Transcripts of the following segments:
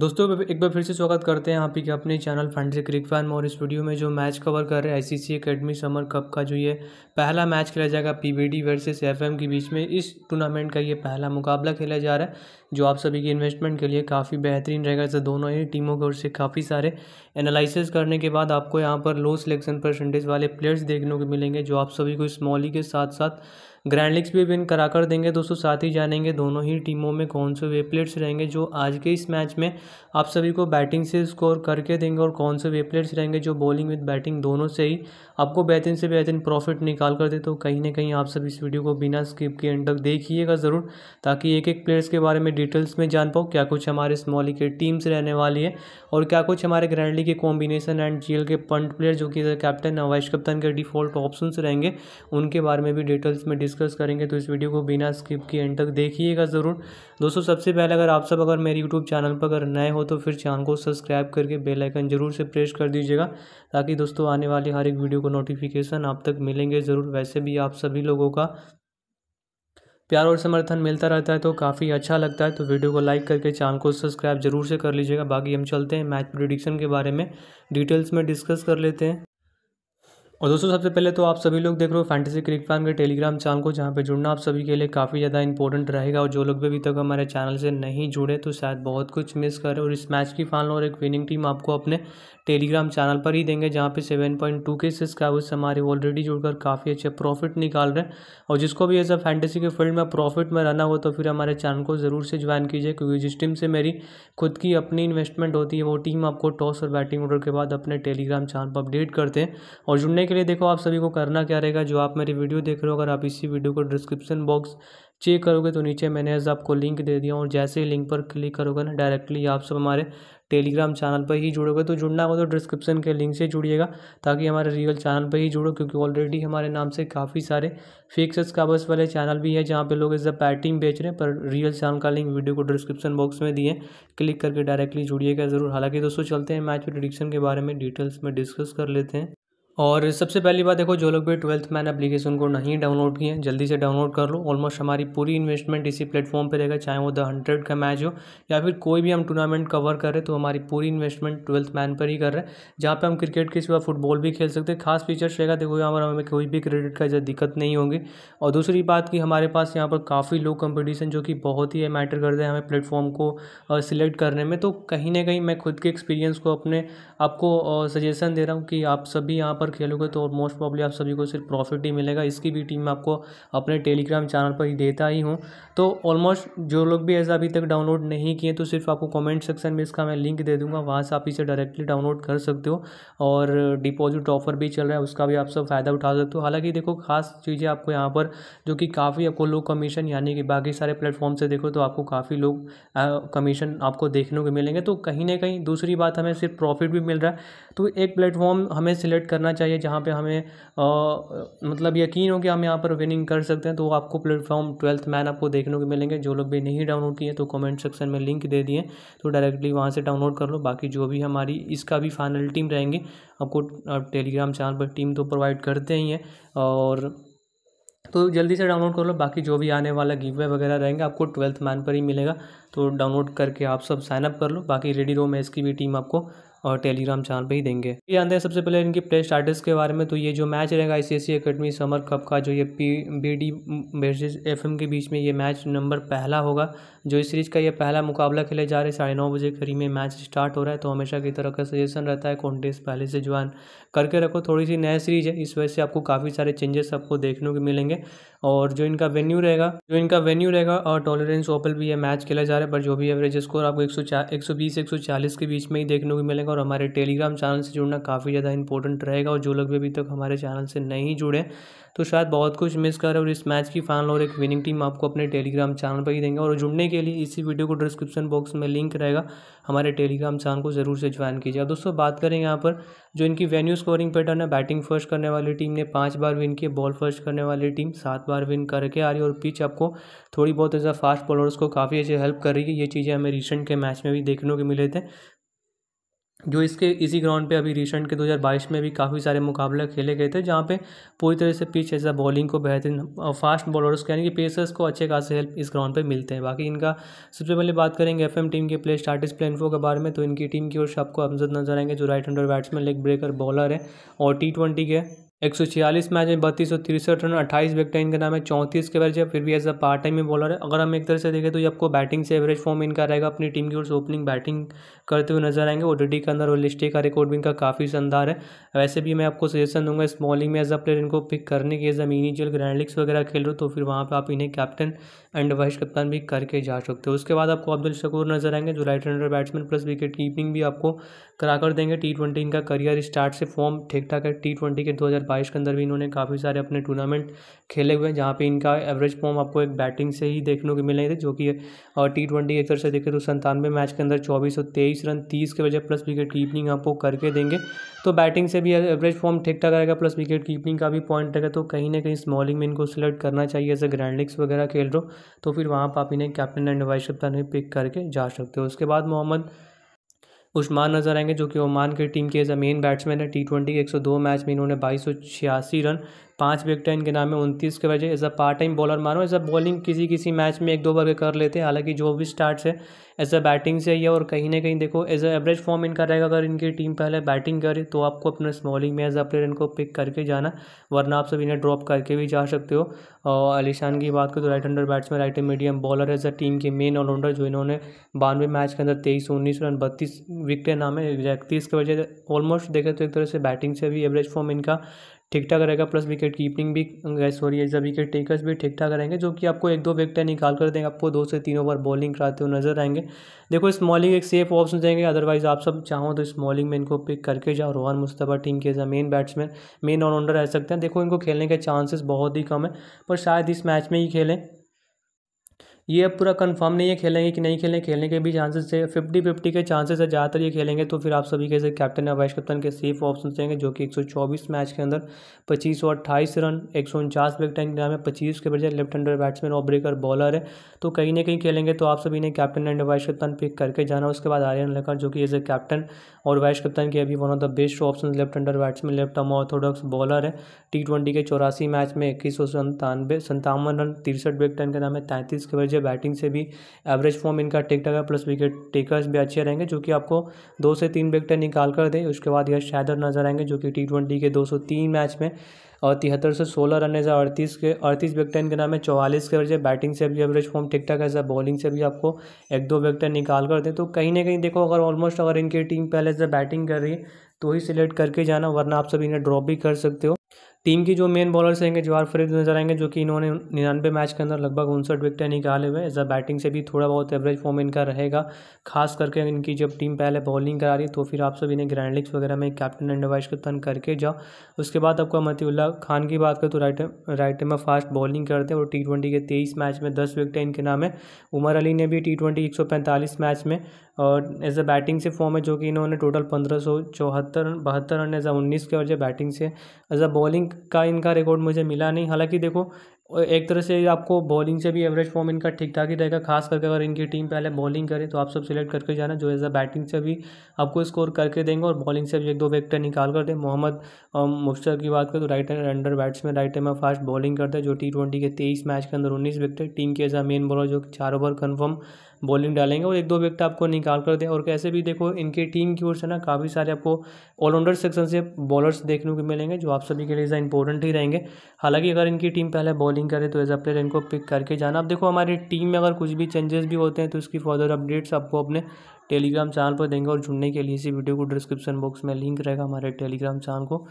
दोस्तों एक बार फिर से स्वागत करते हैं आप ही के अपने चैनल फंड्री क्रिक फैन और इस वीडियो में जो मैच कवर कर रहे हैं आई एकेडमी समर कप का जो ये पहला मैच खेला जाएगा पीबीडी वर्सेस एफएम के बीच में इस टूर्नामेंट का ये पहला मुकाबला खेला जा रहा है जो आप सभी के इन्वेस्टमेंट के लिए काफ़ी बेहतरीन रहेगा जैसे दोनों ही टीमों की ओर से काफ़ी सारे एनालिसिस करने के बाद आपको यहाँ पर लो सिलेक्शन परसेंटेज वाले प्लेयर्स देखने को मिलेंगे जो आप सभी को स्मॉली के साथ साथ ग्रैंड लिग्स भी विन करा कर देंगे दोस्तों साथ ही जानेंगे दोनों ही टीमों में कौन से वे प्लेयर्स रहेंगे जो आज के इस मैच में आप सभी को बैटिंग से स्कोर करके देंगे और कौन से वे प्लेयर्स रहेंगे जो बॉलिंग विद बैटिंग दोनों से ही आपको बेहतरीन से बेहतरीन प्रॉफिट निकाल कर दे तो कहीं ना कहीं आप सब इस वीडियो को बिना स्किप के एंड तक देखिएगा ज़रूर ताकि एक एक प्लेयर्स के बारे में डिटेल्स में जान पाओ क्या कुछ हमारे स्मॉली के टीम्स रहने वाली है और क्या कुछ हमारे ग्रैंड लिग के कॉम्बिनेशन एंड जी के पंट प्लेयर जो कि कैप्टन वाइस कप्तान के डिफॉल्ट ऑप्शन रहेंगे उनके बारे में भी डिटेल्स में डिस्कस करेंगे तो इस वीडियो को बिना स्किप किए एंड तक देखिएगा ज़रूर दोस्तों सबसे पहले अगर आप सब अगर मेरे यूट्यूब चैनल पर अगर नए हो तो फिर चैनल को सब्सक्राइब करके बेलाइकन जरूर से प्रेस कर दीजिएगा ताकि दोस्तों आने वाली हर एक वीडियो को नोटिफिकेशन आप तक मिलेंगे ज़रूर वैसे भी आप सभी लोगों का प्यार और समर्थन मिलता रहता है तो काफ़ी अच्छा लगता है तो वीडियो को लाइक करके चैनल को सब्सक्राइब जरूर से कर लीजिएगा बाकी हम चलते हैं मैच प्रिडिक्शन के बारे में डिटेल्स में डिस्कस कर लेते हैं और दोस्तों सबसे पहले तो आप सभी लोग देख रहे हो फैंटेसी क्रिक फैम के टेलीग्राम चैनल को जहाँ पे जुड़ना आप सभी के लिए काफ़ी ज़्यादा इंपॉर्टेंट रहेगा और जो लोग भी अभी तक हमारे चैनल से नहीं जुड़े तो शायद बहुत कुछ मिस करें और इस मैच की फाइनल और एक विनिंग टीम आपको अपने टेलीग्राम चैनल पर ही देंगे जहाँ पे seven point two K subscribers हमारे ऑलरेडी जुड़कर काफ़ी अच्छे प्रॉफिट निकाल रहे हैं और जिसको भी ऐसा फैंटेसी के फील्ड में प्रॉफिट में रहना हो तो फिर हमारे चैनल को ज़रूर से ज्वाइन कीजिए क्योंकि जिस टीम से मेरी खुद की अपनी इन्वेस्टमेंट होती है वो टीम आपको टॉस और बैटिंग ऑर्डर के बाद अपने टेलीग्राम चैनल पर अपडेट करते हैं और जुड़ने के लिए देखो आप सभी को करना क्या रहेगा जो आप मेरी वीडियो देख रहे हो अगर आप इसी वीडियो को डिस्क्रिप्शन बॉक्स चेक करोगे तो नीचे मैंने आज आपको लिंक दे दिया और जैसे ही लिंक पर क्लिक करोगे ना डायरेक्टली आप सब हमारे टेलीग्राम चैनल पर ही जुड़ोगे तो जुड़ना होगा तो डिस्क्रिप्शन के लिंक से जुड़िएगा ताकि हमारे रियल चैनल पर ही जुड़ो क्योंकि ऑलरेडी हमारे नाम से काफ़ी सारे फेक सब्सक्राइबर्स वाले चैनल भी है जहाँ पे लोग इस पैटिंग बेच रहे हैं पर रियल चैनल का लिंक वीडियो को डिस्क्रिप्शन बॉक्स में दिए क्लिक करके डायरेक्टली जुड़िएगा ज़रूर हालांकि दोस्तों चलते हैं मैच प्रिडिक्शन के बारे में डिटेल्स में डिस्कस कर लेते हैं और सबसे पहली बात देखो जो लोग भी ट्वेल्थ मैन एप्लीकेशन को नहीं डाउनलोड किए जल्दी से डाउनलोड कर लो ऑलमोस्ट हमारी पूरी इन्वेस्टमेंट इसी प्लेटफॉर्म पे रहेगा चाहे वो द हंड्रेड का मैच हो या फिर कोई भी हम टूर्नामेंट कवर कर रहे तो हमारी पूरी इन्वेस्टमेंट ट्वेल्थ मैन पर ही कर रहे हैं जहाँ पर हम क्रिकेट के सिवा फुटबॉल भी खेल सकते हैं खास फीचर्स रहेगा देखो यहाँ पर हमें कोई भी क्रेडिट का दिक्कत नहीं होगी और दूसरी बात कि हमारे पास यहाँ पर काफ़ी लो कम्पिटिशन जो कि बहुत ही मैटर करते हैं हमें प्लेटफॉर्म को सिलेक्ट करने में तो कहीं ना कहीं मैं खुद के एक्सपीरियंस को अपने आपको सजेशन दे रहा हूँ कि आप सभी यहाँ पर पर खेलोगे तो मोस्ट प्रॉब्ली आप सभी को सिर्फ प्रॉफिट ही मिलेगा इसकी भी टीम आपको अपने टेलीग्राम चैनल पर ही देता ही हूँ तो ऑलमोस्ट जो लोग भी ऐसा अभी तक डाउनलोड नहीं किए तो सिर्फ आपको कमेंट सेक्शन में इसका मैं लिंक दे दूँगा वहाँ से आप इसे डायरेक्टली डाउनलोड कर सकते हो और डिपॉजिट ऑफर भी चल रहा है उसका भी आप सब फ़ायदा उठा सकते हो हालाँकि देखो खास चीज़ें आपको यहाँ पर जो कि काफ़ी आपको लो कमीशन यानी कि बाकी सारे प्लेटफॉर्म से देखो तो आपको काफ़ी लोग कमीशन आपको देखने को मिलेंगे तो कहीं ना कहीं दूसरी बात हमें सिर्फ प्रॉफिट भी मिल रहा है तो एक प्लेटफॉर्म हमें सिलेक्ट करना चाहिए जहाँ पे हमें मतलब यकीन हो कि हम यहाँ पर विनिंग कर सकते हैं तो आपको प्लेटफॉर्म ट्वेल्थ मैन आपको देखने को मिलेंगे जो लोग भी नहीं डाउनलोड किए तो कमेंट सेक्शन में लिंक दे दिए तो डायरेक्टली वहाँ से डाउनलोड कर लो बाकी जो भी हमारी इसका भी फाइनल टीम रहेंगी आपको टेलीग्राम चैनल पर टीम तो प्रोवाइड करते ही हैं और तो जल्दी से डाउनलोड कर लो बाकी जो भी आने वाला गिवे वगैरह रहेंगे आपको ट्वेल्थ मैन पर ही मिलेगा तो डाउनलोड करके आप सब साइनअप कर लो बाकी रेडी रो में इसकी भी टीम आपको और टेलीग्राम चैनल पर ही देंगे ये आते हैं सबसे पहले इनकी प्ले स्टार्टर्स के बारे में तो ये जो मैच रहेगा I C academy summer cup का जो ये P B D versus F के बीच में ये मैच नंबर पहला होगा जो इस सीरीज़ का ये पहला मुकाबला खेले जा रहे साढ़े नौ बजे करीब में मैच स्टार्ट हो रहा है तो हमेशा की तरह का सजेशन रहता है कॉन्टेस्ट पहले से ज्वाइन करके रखो थोड़ी सी नया सीरीज़ है इस वजह से आपको काफ़ी सारे चेंजेस आपको देखने को मिलेंगे और जो इनका वेन्यू रहेगा जो इनका वेन्यू रहेगा और टॉलरेंस ओपल भी है मैच खेला जा रहा है पर जो भी एवरेज स्कोर आपको एक सौ एक सौ बीस एक सौ चालीस के बीच में ही देखने को मिलेगा और हमारे टेलीग्राम चैनल से जुड़ना काफ़ी ज़्यादा इंपॉर्टेंट रहेगा और जो लोग भी अभी तक हमारे चैनल से नहीं जुड़े तो शायद बहुत कुछ मिस करें और इस मैच की फाइनल और एक विनिंग टीम आपको अपने टेलीग्राम चैनल पर ही देंगे और जुड़ने के लिए इसी वीडियो को डिस्क्रिप्शन बॉक्स में लिंक रहेगा हमारे टेलीग्राम चैनल को ज़रूर से ज्वाइन कीजिए अब दोस्तों बात करें यहाँ पर जो इनकी वेन्यू स्कोरिंग पैटर्न है बैटिंग फर्स्ट करने वाली टीम ने पाँच बार विन किए बॉल फर्स्ट करने वाली टीम सात बार विन करके आ रही है और पिच आपको थोड़ी बहुत ऐसा फास्ट बॉलर्स को काफ़ी अच्छे हेल्प कर रही है ये चीज़ें हमें रिसेंट के मैच में भी देखने को मिले थे जो इसके इसी ग्राउंड पे अभी रिसेंट के 2022 में भी काफ़ी सारे मुकाबले खेले गए थे जहाँ पे पूरी तरह से पिच ऐसा बॉलिंग को बेहतरीन फास्ट बॉलर्स को यानी कि पेसर्स को अच्छे खासे हेल्प इस ग्राउंड पे मिलते हैं बाकी इनका सबसे पहले बात करेंगे एफएम टीम के प्ले स्टार्टिस प्लेनफो के बारे में तो इनकी टीम की ओर से आपको अमजद नजर आएंगे जो right hander batsman leg breaker bowler है और टी के एक सौ छियालीस मैच में बत्तीस सौ तिरसठ रन अट्ठाईस विकेट इनका नाम है चौंतीस के एवरेज है फिर भी एज अ पार्ट टाइम में बॉलर है अगर हम एक तरह से देखें तो ये आपको बैटिंग से एवरेज फॉर्म इनका रहेगा अपनी टीम की ओर से ओपनिंग बैटिंग करते हुए नजर आएंगे ओ डी के अंदर और लिस्टे का रिकॉर्ड भी इनका काफ़ी शानदार है वैसे भी मैं आपको सजेशन दूंगा इस बॉलिंग में एज अ प्लेयर इनको पिक करने की एज अ मिनीचुअल ग्रैंड लिक्स वगैरह खेल रहे हो तो फिर वहाँ पर आप इन्हें कैप्टन एंड वाइस कप्तान भी करके जा सकते हो उसके बाद आपको अब्दुल शकूर नजर आएंगे जो right hander batsman plus wicket keeping भी आपको करा कर देंगे टी इनका करियर स्टार्ट से फॉर्म ठीक ठाक है टी के दो बाईस के अंदर भी इन्होंने काफ़ी सारे अपने टूर्नामेंट खेले हुए हैं जहाँ पे इनका एवरेज फॉर्म आपको एक बैटिंग से ही देखने को मिले थे जो कि टी ट्वेंटी एक तरह से देखें तो संतानवे मैच के अंदर चौबीस और तेईस रन तीस के बजाय प्लस विकेट कीपिंग आपको करके देंगे तो बैटिंग से भी एवरेज फॉर्म ठीक ठाक रहेगा प्लस विकेट कीपिंग का भी पॉइंट रहेगा तो कहीं ना कहीं स्मॉलिंग में इनको सिलेक्ट करना चाहिए जैसे ग्रैंड लिग्स वगैरह खेल रहे हो तो फिर वहाँ पर आप इन्हें captain and vice captain pick करके जा सकते हो उसके बाद मोहम्मद उस्मान नज़र आएंगे जो कि ओमान की टीम के एज अ मेन बैट्समैन है टी ट्वेंटी के एक सौ दो मैच में इन्होंने बाईस सौ छियासी रन पाँच विकेट इनके नाम है उनतीस के वजह as a part time bowler मारो एज अ बॉलिंग किसी किसी मैच में एक दो बार कर लेते हैं हालांकि जो भी स्टार्ट है एज अ बैटिंग से ही और कहीं ना कहीं देखो एज अ एवरेज फॉर्म इनका रहेगा अगर इनकी टीम पहले बैटिंग करे तो आपको अपने स्मॉलिंग में एज अ प्लेयर इनको पिक करके जाना वरना आप सब इन्हें ड्रॉप करके भी जा सकते हो और अलीशान की बात करें तो right hander batsman right medium bowler as a team के मेन ऑलराउंडर जो इन्होंने बानवे मैच के अंदर तेईस उन्नीस रन बत्तीस विकेट नाम है इकतीस के वजह ऑलमोस्ट देखें तो एक तरह से बैटिंग से भी एवरेज फॉर्म इनका ठीक ठाक रहेगा प्लस विकेट कीपिंग भी सॉरी एज विकेट टेकर्स भी ठीक ठाक रहेंगे जो कि आपको एक दो विकेट निकाल कर देंगे आपको दो से तीन ओवर बॉलिंग कराते हुए नजर आएंगे देखो स्मॉलिंग एक सेफ ऑप्शन देंगे अदरवाइज आप सब चाहो तो स्मॉलिंग में इनको पिक करके जाओ रोहन मुस्तफ़ा टीम के as main batsman main all rounder रह सकते हैं देखो इनको खेलने के चांसेस बहुत ही कम है पर शायद इस मैच में ही खेलें ये अब पूरा कंफर्म नहीं है खेलेंगे कि नहीं खेलेंगे खेलने के भी चांसेस है फिफ्टी फिफ्टी के चांसेस है ज़्यादातर ये खेलेंगे तो फिर आप सभी कैसे कैप्टन या वाइस कैप्टन के सेफ ऑप्शन रहेंगे जो कि 124 मैच के अंदर पच्चीस और अट्ठाईस रन एक सौ उनचास ब्रेक टाइम के नाम है पच्चीस के बजाय लेफ्ट हैंडर बैट्समैन और ब्रेकर बॉलर है तो कहीं ना कहीं खेलेंगे तो आप सभी ने कैप्टन एंड वाइस कप्तान पिक करके जाना उसके बाद आर्यन लखन जो कि एज ए कैप्टन और वाइस कप्तान के अभी one of the best option left hander batsman left arm orthodox bowler है टी ट्वेंटी के चौरासी मैच में इक्कीस सौ संतानवे संतावन रन तिरसठ ब्रेक टाइम के नाम है तैंतीस के बजे है बैटिंग से भी एवरेज फॉर्म इनका टिक टाक है प्लस विकेट टेकर्स भी अच्छे रहेंगे जो कि आपको दो से तीन विकेटें निकाल कर दें उसके बाद यह शायदर नजर आएंगे जो कि टी ट्वेंटी के दो सौ तीन मैच में और तिहत्तर से सोलह रन है अड़तीस के अड़तीस विकटें इनके नाम है चौवालीस के वजह बैटिंग से भी एवरेज फॉर्म ठीक ठाक है सर बॉलिंग से भी आपको एक दो विकटें निकाल कर दें तो कहीं ना कहीं देखो अगर ऑलमोस्ट अगर इनकी टीम पहले से बैटिंग कर रही है तो ही सिलेक्ट करके जाना वरना आप सभी इन्हें ड्रॉप भी कर सकते हो टीम की जो मेन बॉलर्स रहेंगे जवाहर फरीद नजर आएंगे जो कि इन्होंने निन्यानवे मैच के अंदर लगभग उनसठ विकटें निकाले हुए एज बैटिंग से भी थोड़ा बहुत एवरेज फॉर्म इनका रहेगा खास करके इनकी जब टीम पहले बॉलिंग करा रही तो फिर आप सब इन्हें ग्रैंड लीग्स वगैरह में कैप्टन एंड वाइस कप्तान करके जाओ उसके बाद आपका मतीउल्ला खान की बात करें तो राइट राइट में फास्ट बॉलिंग करते हैं और टी ट्वेंटी के तेईस मैच में दस विकटें इनके नाम है उमर अली ने भी टी ट्वेंटी एक सौ पैंतालीस मैच में और एज अ बैटिंग से फॉर्म है जो कि इन्होंने टोटल पंद्रह सौ चौहत्तर बहत्तर रन एज अ उन्नीस के और जो बैटिंग से एज अ बॉलिंग का इनका रिकॉर्ड मुझे मिला नहीं हालांकि देखो एक तरह से आपको बॉलिंग से भी एवरेज फॉर्म इनका ठीक ठाक ही रहेगा खास करके अगर इनकी टीम पहले बॉलिंग करे तो आप सब सिलेक्ट करके जाना जो एज अ बैटिंग से भी आपको स्कोर करके देंगे और बॉलिंग से भी एक दो विकेट निकाल कर दें मोहम्मद मुफ्तर की बात करें तो right hand under batsman right hand में फास्ट बॉलिंग करते हैं जो टी ट्वेंटी के तेईस मैच के अंदर उन्नीस विकेट टीम के एज अ मेन बॉलर जो चार ओवर कन्फर्म बॉलिंग डालेंगे और एक दो विकेट आपको निकाल कर दें और कैसे भी देखो इनके टीम की ओर से ना काफ़ी सारे आपको ऑलराउंडर सेक्शन से बॉलर्स देखने को मिलेंगे जो आप सभी के लिए ज़्यादा इंपॉर्टेंट ही रहेंगे हालांकि अगर इनकी टीम पहले बॉलिंग करे तो एज अ प्लेयर इनको पिक करके जाना अब देखो हमारी टीम में अगर कुछ भी चेंजेस भी होते हैं तो उसकी फर्दर अपडेट्स आपको अपने टेलीग्राम चैनल पर देंगे और जुड़ने के लिए इसी वीडियो को डिस्क्रिप्शन बॉक्स में लिंक रहेगा हमारे टेलीग्राम चैनल को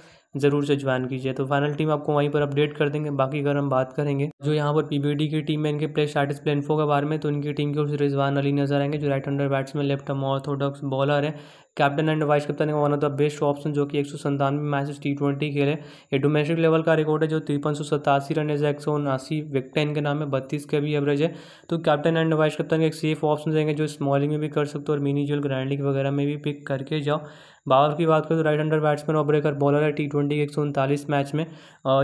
ज़रूर से ज्वाइन कीजिए तो फाइनल टीम आपको वहीं पर अपडेट कर देंगे बाकी अगर हम बात करेंगे जो यहाँ पर पीबीडी की टीम है इनके प्लेस आर्टिस्ट प्लेनफो के बारे में तो इनकी टीम के उस रिजवान अली नजर आएंगे जो right hander batsman left arm orthodox bowler है कैप्टन एंड वाइस कैप्टन का one of the best option जो कि एक सौ संतानवे मैच टी ट्वेंटी खेले ये डोमेस्टिक लेवल का रिकॉर्ड है जो तिरपन सौ सतासी रन है एक सौ उनासी विकटें इनके नाम है बत्तीस का भी एवरेज है तो कैप्टन एंड वाइस कैप्टन का एक सेफ ऑप्शन रहेंगे जो स्मॉलिंग में भी कर सकते हो और मिनी जुअल ग्रैंडिंग वगैरह में भी पिक करके जाओ बावर की बात करें तो राइट हंडर बैट्समैन और ब्रेकर बॉलर है टी ट्वेंटी के एक सौ उनतालीस मैच में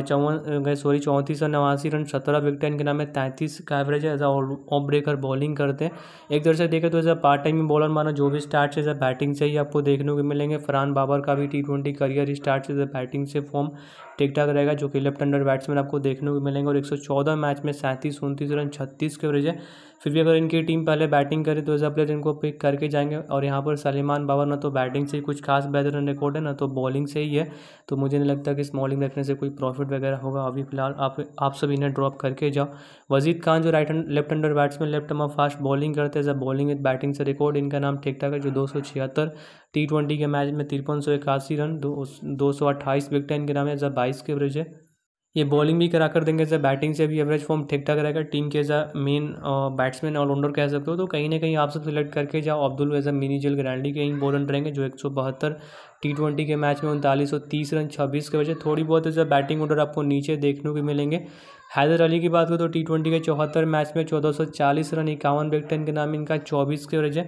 चौवन सॉरी चौंतीस और नवासी रन सत्रह विकेट इनके नाम है तैंतीस का एवरेज है एज ऑफ ब्रेकर बॉलिंग करते हैं एक तरह से देखें तो as a part time bowler माना जो भी स्टार्ट एज अ बैटिंग से ही आपको देखने को मिलेंगे फरहान बाबर का भी T twenty career start as a batting से फॉर्म ठीक ठाक रहेगा जो कि लेफ्ट अंडर बैट्समैन आपको देखने को मिलेंगे और एक सौ चौदह मैच में सैंतीस उनतीस रन छत्तीस के एवरेज है फिर भी अगर इनकी टीम पहले बैटिंग करे तो एज प्लेयर इनको पिक करके जाएंगे और यहाँ पर सलीमान बाबर ना तो बैटिंग से कुछ खास बेहतर रिकॉर्ड है ना तो बॉलिंग से ही है तो मुझे नहीं लगता कि इस बॉलिंग रखने से कोई प्रॉफिट वगैरह होगा अभी फिलहाल आप आप सब इन्हें ड्रॉप करके जाओ वजीद खान जो right hand left hander batsman left arm fast bowling करते हैं जब बॉलिंग विद बैटिंग से रिकॉर्ड इनका नाम ठीक ठाक है जो दो सौ छिहत्तर टी ट्वेंटी के मैच में तिरपन सौ इक्यासी रन दो दो सौ अट्ठाईस विकटें इनके नाम है जब बाईस के एवरेज है ये बॉलिंग भी करा कर देंगे जैसे बैटिंग से भी एवरेज फॉर्म ठीक ठाक रहेगा टीम के एज मेन बैट्समैन ऑलराउंडर कह सकते हो तो कहीं ना कहीं आप सब सिलेक्ट करके जाओ अब्दुल मिनी जेल ग्रैंडी के ही बॉलर रहेंगे जो एक सौ बहत्तर टी ट्वेंटी के मैच में उनतालीस सौ तीस रन छब्बीस के वजह थोड़ी बहुत एज बैटिंग ऑर्डर आपको नीचे देखने को मिलेंगे हैदर अली की बात करें तो टी ट्वेंटी के चौहत्तर मैच में चौदह सौ चालीस रन इक्यावन विकटन के नाम इनका चौबीस के एवरेज है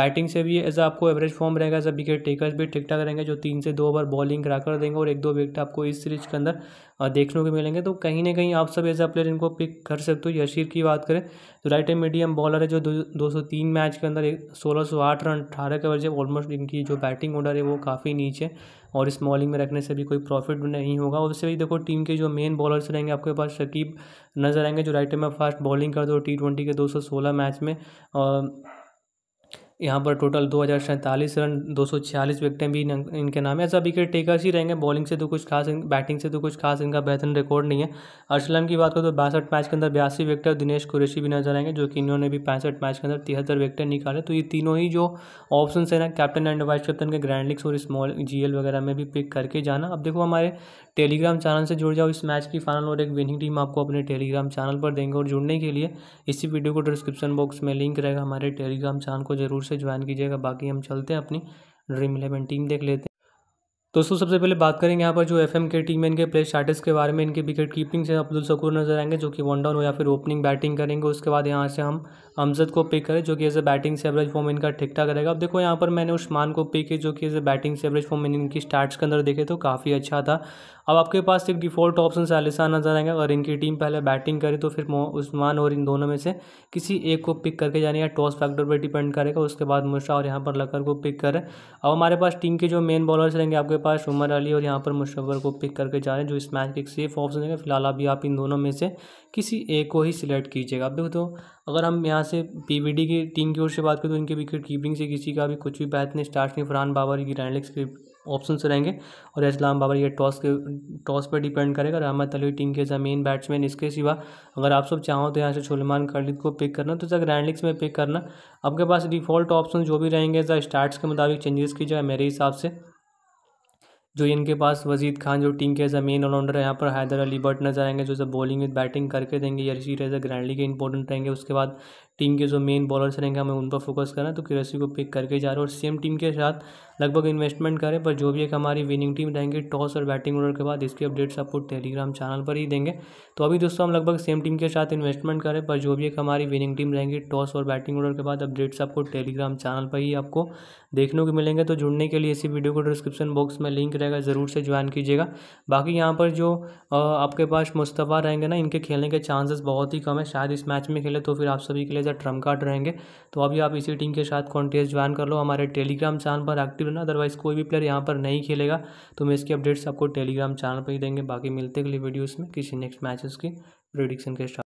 बैटिंग से भी एज आपको एवरेज फॉर्म रहेगा एज विकेट टेकर्स भी ठीक ठाक रहेंगे जो तीन से दो ओवर बॉलिंग कराकर देंगे और एक दो विकेट आपको इस सीरीज के अंदर देखने को मिलेंगे तो कहीं ना कहीं आप सब एज प्लेयर इनको पिक कर सकते हो यशीर की बात करें तो राइट एंड मीडियम बॉलर है जो दो सौ तीन मैच के अंदर सोलह सौ आठ रन अठारह के एवरेज है ऑलमोस्ट इनकी जो बैटिंग ऑर्डर है वो काफ़ी नीचे है और स्मॉलिंग में रखने से भी कोई प्रॉफिट नहीं होगा और उससे भी देखो टीम के जो मेन बॉलर्स रहेंगे आपके पास शकीब नज़र आएंगे जो राइट में फास्ट बॉलिंग कर दो टी ट्वेंटी के दो सौ सोलह मैच में और यहाँ पर टोटल दो हज़ार रन दो सौ छियालीस विकटें भी इनके नाम है ऐसा विकेट टेकर्स ही रहेंगे बॉलिंग से तो कुछ खास बैटिंग से तो कुछ खास इनका बेहतरीन रिकॉर्ड नहीं है अरसलम की बात करो तो बासठ मैच के अंदर बयासी विकेट और दिनेश कुरेशी भी नजर आएंगे जो कि इन्होंने भी पैंसठ मैच के अंदर तिहत्तर विकटें निकाले तो ये तीनों ही जो ऑप्शन है ना कैप्टन एंड वाइस कैप्टन के ग्रैंड लिग्स और स्मॉल जी वगैरह में भी पिक करके जाना अब देखो हमारे टेलीग्राम चैनल से जुड़ जाओ इस मैच की फाइनल और एक विनिंग टीम आपको अपने टेलीग्राम चैनल पर देंगे और जुड़ने के लिए इसी वीडियो को डिस्क्रिप्शन बॉक्स में लिंक रहेगा हमारे टेलीग्राम चैनल को जरूर से ज्वाइन कीजिएगा बाकी हम चलते हैं अपनी ड्रीम इलेवन टीम देख लेते हैं दोस्तों सबसे पहले बात करेंगे यहाँ पर जो एफ के टीम है इनके प्ले स्टार्टिस के बारे में इनके विकेट कीपिंग से अब्दुल सकूर नजर आएंगे जो कि वन डाउन हो या फिर ओपनिंग बैटिंग करेंगे उसके बाद यहाँ से हम अमजद को पिक करें जो कि एज ए बैटिंग से एवरेज फॉर्म इनका ठीक ठाक रहेगा अब देखो यहाँ पर मैंने उस्मान को पिक किया जो कि एज ए बैटिंग से एवरेज फॉर्म इनकी स्टार्ट्स के अंदर देखे तो काफ़ी अच्छा था अब आपके पास एक डिफॉल्ट ऑप्शन से अलिसा नजर आएगा अगर इनकी टीम पहले बैटिंग करे तो फिर उस्मान और इन दोनों में से किसी एक को पिक करके जाने या टॉस फैक्टर पर डिपेंड करेगा उसके बाद मुश्रा और यहाँ पर लकर को पिक करें अब हमारे पास टीम के जो मेन बॉलर्स रहेंगे आपके पास उमर अली और यहाँ पर मुशवर को पिक करके जा रहे हैं जो इस मैच के एक सेफ ऑप्शन रहेंगे फिलहाल अभी आप इन दोनों में से किसी एक को ही सिलेक्ट कीजिएगा अब देखो तो अगर हम यहाँ से पी की टीम की ओर से बात करें तो इनके विकेट कीपिंग से किसी का भी कुछ भी बैठ नहीं स्टार्ट नहीं फरहान बाबर की रैंडलिक्स के ऑप्शन से रहेंगे और इस्लाम बाबर ये टॉस के टॉस पर डिपेंड करेगा रहमत अली टीम के ज़मीन बैट्समैन इसके सिवा अगर आप सब चाहो तो यहाँ से सुलेमान खालिद को पिक करना तो ग्रैंड रैंडलिक्स में पिक करना आपके पास डिफ़ॉल्ट ऑप्शन जो भी रहेंगे जरा स्टार्ट्स के मुताबिक चेंजेस की जाए मेरे हिसाब से जो इनके पास वजीद खान जो टीम के एज अ मेन ऑलराउंडर है यहाँ पर हैदर अली बट नजर आएंगे जो सब बॉलिंग विद बैटिंग करके देंगे या ऋषि रेजा ग्रैंडली के इंपॉर्टेंट रहेंगे उसके बाद टीम के जो मेन बॉलर्स रहेंगे हमें उन पर फोकस करना तो किरसी को पिक करके जा रहे हैं और सेम टीम के साथ लगभग इन्वेस्टमेंट करें पर जो भी एक हमारी विनिंग टीम रहेंगी टॉस और बैटिंग ऑर्डर के बाद इसकी अपडेट्स आपको टेलीग्राम चैनल पर ही देंगे तो अभी दोस्तों हम लगभग सेम टीम के साथ इन्वेस्टमेंट करें पर जो भी एक हमारी विनिंग टीम रहेंगी टॉस और बैटिंग ऑर्डर के बाद अपडेट्स आपको टेलीग्राम चैनल पर ही आपको देखने को मिलेंगे तो जुड़ने के लिए इसी वीडियो को डिस्क्रिप्शन बॉक्स में लिंक रहेगा ज़रूर से ज्वाइन कीजिएगा बाकी यहाँ पर जो आपके पास मुस्तफ़ा रहेंगे ना इनके खेलने के चांसेस बहुत ही कम है शायद इस मैच में खेले तो फिर आप सभी के लिए ट्रम्प कार्ड रहेंगे तो अभी आप इसी टीम के साथ कॉन्टेस्ट ज्वाइन कर लो हमारे टेलीग्राम चैनल पर एक्टिव बनना अदरवाइज़ कोई भी प्लेयर यहाँ पर नहीं खेलेगा तो मैं इसकी अपडेट्स आपको टेलीग्राम चैनल पर ही देंगे बाकी मिलते अगले वीडियोज़ में किसी नेक्स्ट मैचेस की प्रिडिक्शन के स्टार्ट